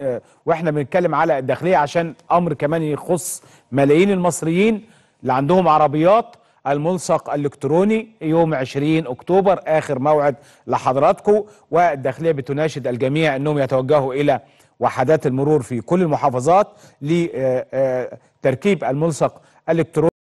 آه، واحنا بنتكلم على الداخليه عشان امر كمان يخص ملايين المصريين اللي عندهم عربيات الملصق الالكتروني يوم 20 اكتوبر اخر موعد لحضراتكم والداخليه بتناشد الجميع انهم يتوجهوا الى وحدات المرور في كل المحافظات لتركيب الملصق الالكتروني